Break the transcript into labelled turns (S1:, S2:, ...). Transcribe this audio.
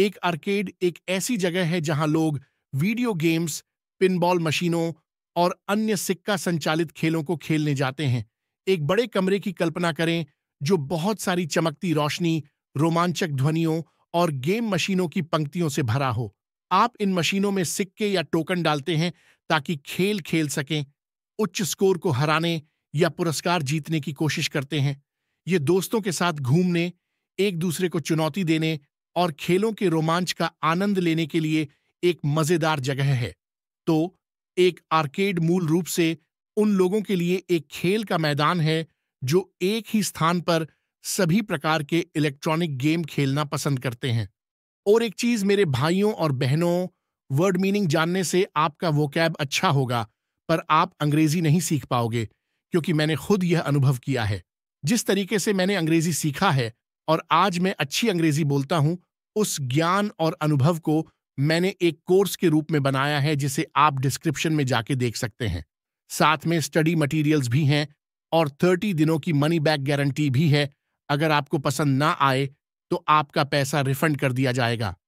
S1: एक आर्केड एक ऐसी जगह है जहां लोग वीडियो गेम्स पिनबॉल मशीनों और अन्य सिक्का संचालित खेलों को खेलने जाते हैं एक बड़े कमरे की कल्पना करें जो बहुत सारी चमकती रोशनी रोमांचक ध्वनियों और गेम मशीनों की पंक्तियों से भरा हो आप इन मशीनों में सिक्के या टोकन डालते हैं ताकि खेल खेल सकें उच्च स्कोर को हराने या पुरस्कार जीतने की कोशिश करते हैं ये दोस्तों के साथ घूमने एक दूसरे को चुनौती देने और खेलों के रोमांच का आनंद लेने के लिए एक मजेदार जगह है तो एक आर्केड मूल रूप से उन लोगों के लिए एक खेल का मैदान है जो एक ही स्थान पर सभी प्रकार के इलेक्ट्रॉनिक गेम खेलना पसंद करते हैं और एक चीज मेरे भाइयों और बहनों वर्ड मीनिंग जानने से आपका वो कैब अच्छा होगा पर आप अंग्रेजी नहीं सीख पाओगे क्योंकि मैंने खुद यह अनुभव किया है जिस तरीके से मैंने अंग्रेजी सीखा है और आज मैं अच्छी अंग्रेजी बोलता हूं उस ज्ञान और अनुभव को मैंने एक कोर्स के रूप में बनाया है जिसे आप डिस्क्रिप्शन में जाके देख सकते हैं साथ में स्टडी मटेरियल्स भी हैं और थर्टी दिनों की मनी बैक गारंटी भी है अगर आपको पसंद ना आए तो आपका पैसा रिफंड कर दिया जाएगा